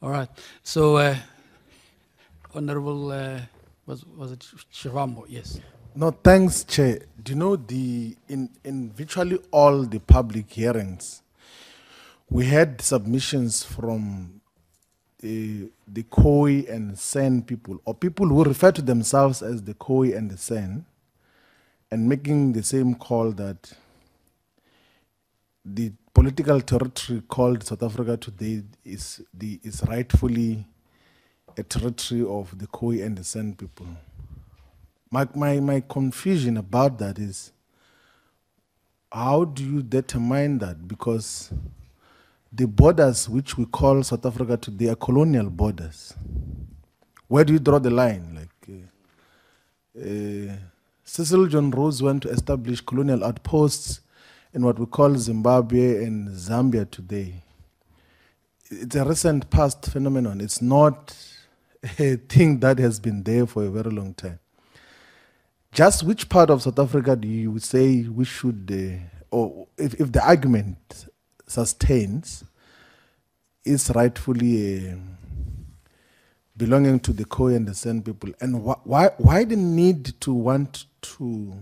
All right. So, uh, Honorable, uh, was, was it Shivambo? Yes. No, thanks, Chair. Do you know the in, in virtually all the public hearings, we had submissions from uh, the the Koi and Sen people, or people who refer to themselves as the Koi and the Sen, and making the same call that the political territory called South Africa today is, the, is rightfully a territory of the Khoi and the San people. My, my, my confusion about that is how do you determine that? Because the borders which we call South Africa today are colonial borders. Where do you draw the line? Like uh, uh, Cecil John Rose went to establish colonial outposts in what we call Zimbabwe and Zambia today. It's a recent past phenomenon. It's not a thing that has been there for a very long time. Just which part of South Africa do you say we should, uh, or if, if the argument sustains, is rightfully uh, belonging to the Khoi and the San people? And wh- why, why the need to want to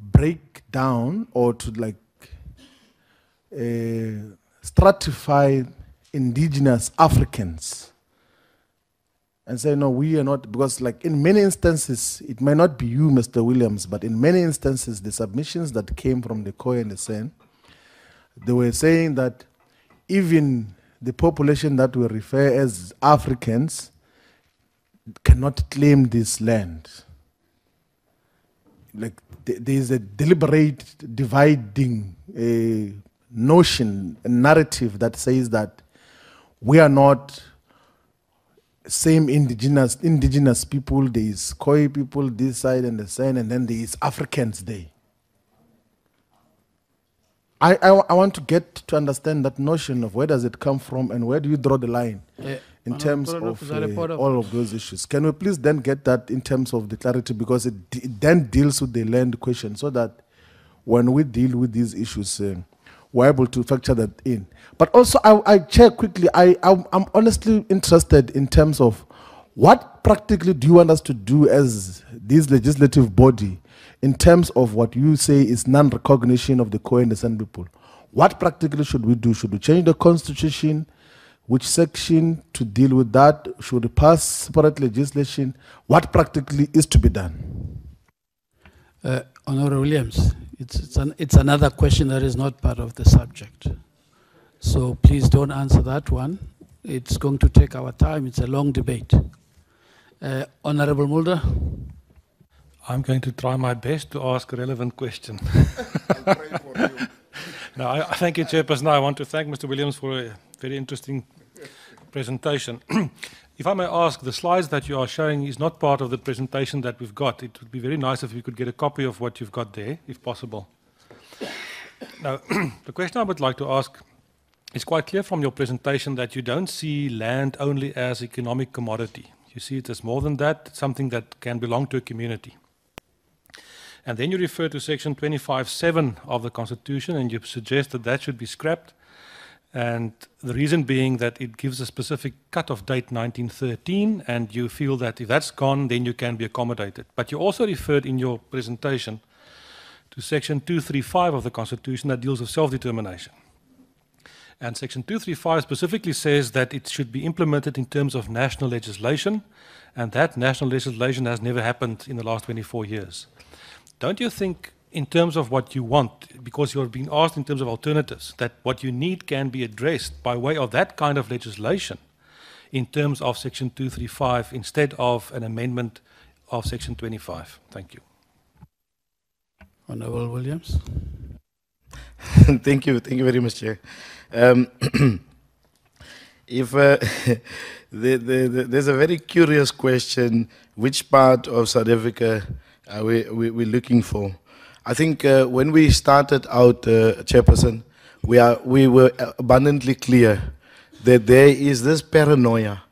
break down or to like uh, stratify indigenous Africans and say, no, we are not, because like in many instances, it may not be you, Mr. Williams, but in many instances, the submissions that came from the Koi and the Sen, they were saying that even the population that we refer as Africans cannot claim this land like there is a deliberate dividing a notion, a narrative that says that we are not same indigenous indigenous people. There is Koi people this side and the side, and then there is Africans there. I, I, want to get to understand that notion of where does it come from and where do you draw the line? Yeah in terms of uh, all of those issues. Can we please then get that in terms of the clarity because it, it then deals with the land question so that when we deal with these issues, uh, we're able to factor that in. But also, I, I check quickly, I, I'm, I'm, honestly interested in terms of what practically do you want us to do as this legislative body in terms of what you say is non-recognition of the Khoisan people? What practically should we do? Should we change the constitution? which section to deal with that, should pass separate legislation, what practically is to be done? Uh, Honourable Williams, it's, it's, an, it's another question that is not part of the subject. So please don't answer that one. It's going to take our time. It's a long debate. Uh, Honourable Mulder? I'm going to try my best to ask a relevant question. now, I, I thank you, Chairperson. I want to thank Mr. Williams for a very interesting presentation. if I may ask, the slides that you are showing is not part of the presentation that we've got. It would be very nice if we could get a copy of what you've got there, if possible. Now, the question I would like to ask it's quite clear from your presentation that you don't see land only as economic commodity. You see it as more than that, something that can belong to a community. And then you refer to section 25.7 of the Constitution and you suggest that that should be scrapped and the reason being that it gives a specific cut-off date, 1913, and you feel that if that's gone, then you can be accommodated. But you also referred in your presentation to Section 235 of the Constitution that deals with self-determination. And Section 235 specifically says that it should be implemented in terms of national legislation, and that national legislation has never happened in the last 24 years. Don't you think in terms of what you want, because you're being asked in terms of alternatives, that what you need can be addressed by way of that kind of legislation in terms of Section 235 instead of an amendment of Section 25. Thank you. Honorable Williams. thank you, thank you very much, Chair. Um, if uh, the, the, the, there's a very curious question, which part of South Africa are we, we, we looking for? I think uh, when we started out, uh, Chairperson, we, are, we were abundantly clear that there is this paranoia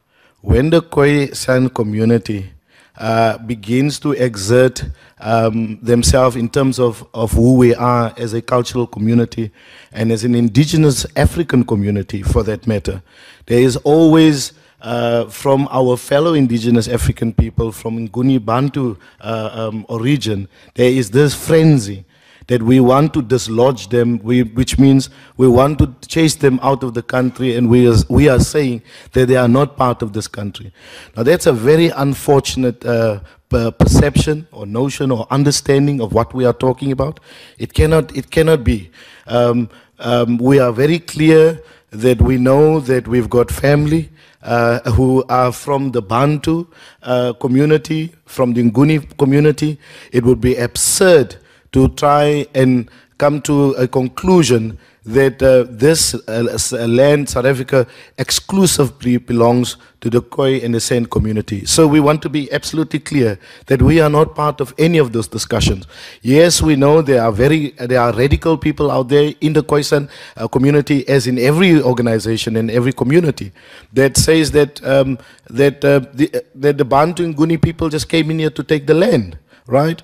when the Khoi San community uh, begins to exert um, themselves in terms of, of who we are as a cultural community and as an indigenous African community for that matter. There is always uh, from our fellow indigenous African people from Nguni Bantu uh, um, origin, there is this frenzy that we want to dislodge them, we, which means we want to chase them out of the country and we, we are saying that they are not part of this country. Now that's a very unfortunate uh, perception or notion or understanding of what we are talking about. It cannot, it cannot be. Um, um, we are very clear that we know that we've got family, uh, who are from the Bantu uh, community, from the Nguni community. It would be absurd to try and come to a conclusion that uh, this uh, uh land, South Africa, exclusively belongs to the Khoi and the San community. So we want to be absolutely clear that we are not part of any of those discussions. Yes, we know there are very there are radical people out there in the Khoi San uh, community, as in every organization and every community, that says that um, that uh, the uh, that the Bantu and Guni people just came in here to take the land. Right?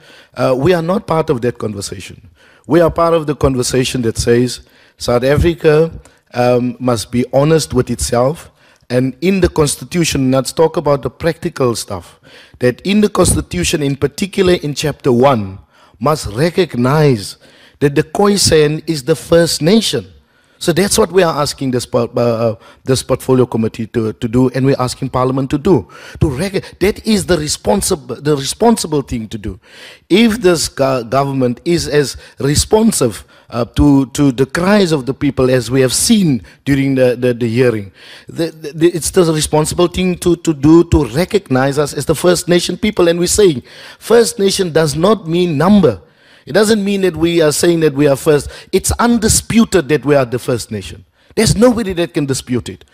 we are not part of that conversation. We are part of the conversation that says South Africa um, must be honest with itself and in the constitution let's talk about the practical stuff that in the constitution in particular in chapter 1 must recognize that the khoisan is the first nation so that's what we are asking this, uh, uh, this portfolio committee to, to do, and we're asking Parliament to do. To that is the, responsible, the responsible thing to do. If this go government is as responsive uh, to, to the cries of the people as we have seen during the, the, the hearing, the, the, it's the responsible thing to, to do to recognize us as the First Nation people. And we're saying First Nation does not mean number. It doesn't mean that we are saying that we are first. It's undisputed that we are the first nation. There's nobody that can dispute it.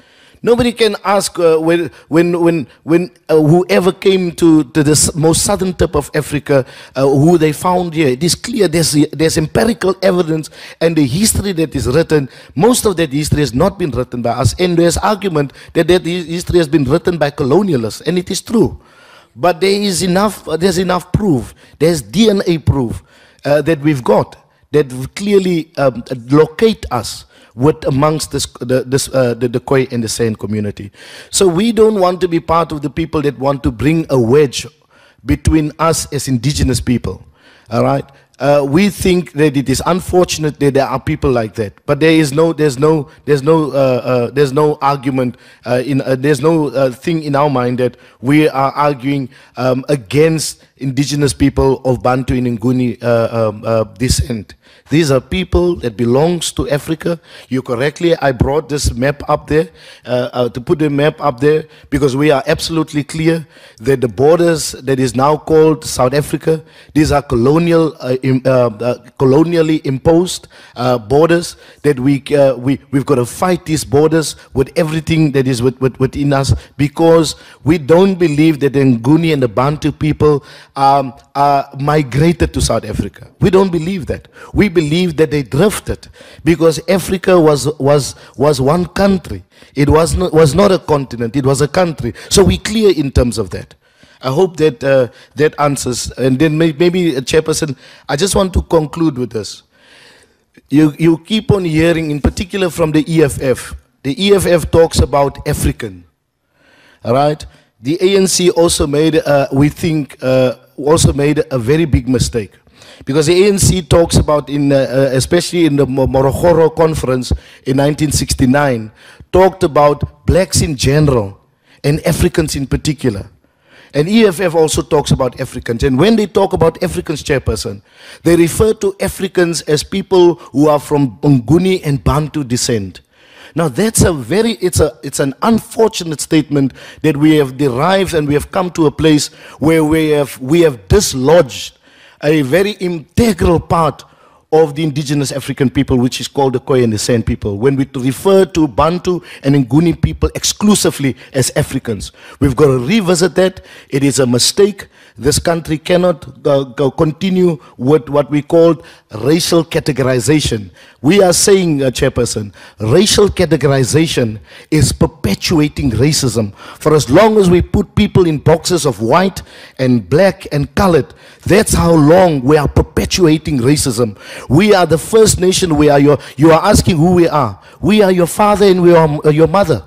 Nobody can ask uh, when, when, when, when uh, whoever came to, to the most southern tip of Africa, uh, who they found here. It is clear there's, there's empirical evidence and the history that is written. Most of that history has not been written by us. And there's argument that that history has been written by colonialists. And it is true. But there is enough, there's enough proof. There's DNA proof uh, that we've got that clearly um, locate us with amongst this, the, this, uh, the, the Khoi and the San community. So we don't want to be part of the people that want to bring a wedge between us as indigenous people. All right. Uh, we think that it is unfortunate that there are people like that, but there is no, there's no, there's no, uh, uh there's no argument uh, in, uh, there's no thing in our mind that we are arguing um, against indigenous people of Bantu and Nguni uh, descent. Um, uh, these are people that belongs to Africa. You correctly, I brought this map up there, uh, uh, to put the map up there, because we are absolutely clear that the borders that is now called South Africa, these are colonial, colonially imposed borders that we, we, we've got to fight these borders with everything that is with, with, within us because we don't believe that the Nguni and the Bantu people um, uh, migrated to South Africa. We don't believe that. We believe that they drifted because Africa was, was, was one country. It was not, was not a continent, it was a country. So we're clear in terms of that. I hope that uh, that answers. And then maybe, uh, Chairperson, I just want to conclude with this. You, you keep on hearing, in particular from the EFF, the EFF talks about African, all right? The ANC also made, uh, we think, uh, also made a very big mistake. Because the ANC talks about, in, uh, uh especially in the Morogoro conference in 1969, talked about blacks in general and Africans in particular. And EFF also talks about Africans. And when they talk about Africans, Chairperson, they refer to Africans as people who are from Bunguni and Bantu descent. Now that's a very, it's, a, it's an unfortunate statement that we have derived and we have come to a place where we have, we have dislodged a very integral part of the indigenous African people, which is called the Khoi and the San people. When we refer to Bantu and Nguni people exclusively as Africans, we've got to revisit that. It is a mistake. This country cannot go, uh, go continue with what we call racial categorization. We are saying, uh, Chairperson, racial categorization is perpetuating racism. For as long as we put people in boxes of white and black and colored, that's how long we are perpetuating racism. We are the first nation, we are your, you are asking who we are. We are your father and we are uh, your mother.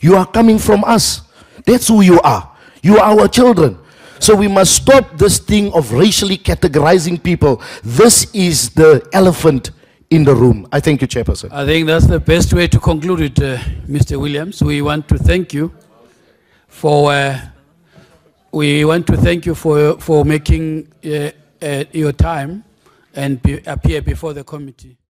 You are coming from us. That's who you are. You are our children. So we must stop this thing of racially categorizing people. This is the elephant in the room. I thank you, Chairperson. I think that's the best way to conclude it, uh, Mr. Williams. We want to thank you for uh, we want to thank you for for making uh, uh your time and be, appear before the committee.